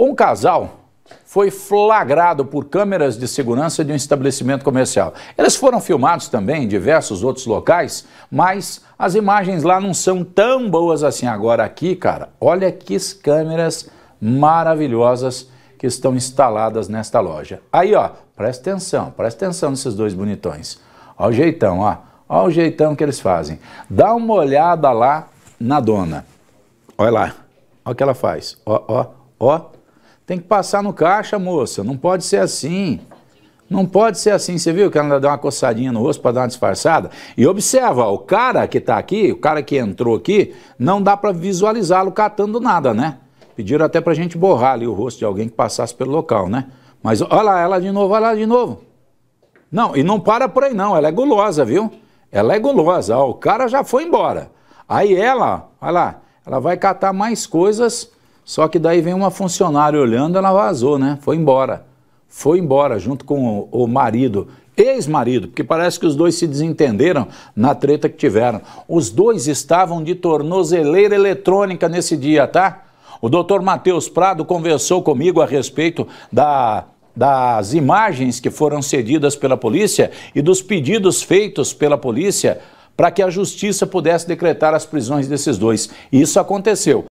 Um casal foi flagrado por câmeras de segurança de um estabelecimento comercial. Eles foram filmados também em diversos outros locais, mas as imagens lá não são tão boas assim. Agora aqui, cara, olha que câmeras maravilhosas que estão instaladas nesta loja. Aí, ó, presta atenção, presta atenção nesses dois bonitões. Olha o jeitão, ó. Olha o jeitão que eles fazem. Dá uma olhada lá na dona. Olha lá. Olha o que ela faz. Ó, ó, ó. Tem que passar no caixa, moça. Não pode ser assim. Não pode ser assim. Você viu que ela dá uma coçadinha no rosto para dar uma disfarçada? E observa, o cara que está aqui, o cara que entrou aqui, não dá para visualizá-lo catando nada, né? Pediram até para a gente borrar ali o rosto de alguém que passasse pelo local, né? Mas olha lá ela de novo, olha lá de novo. Não, e não para por aí não, ela é gulosa, viu? Ela é gulosa, ó, o cara já foi embora. Aí ela, olha lá, ela vai catar mais coisas só que daí vem uma funcionária olhando, ela vazou, né? Foi embora. Foi embora junto com o, o marido, ex-marido, porque parece que os dois se desentenderam na treta que tiveram. Os dois estavam de tornozeleira eletrônica nesse dia, tá? O doutor Matheus Prado conversou comigo a respeito da das imagens que foram cedidas pela polícia e dos pedidos feitos pela polícia para que a justiça pudesse decretar as prisões desses dois. E Isso aconteceu.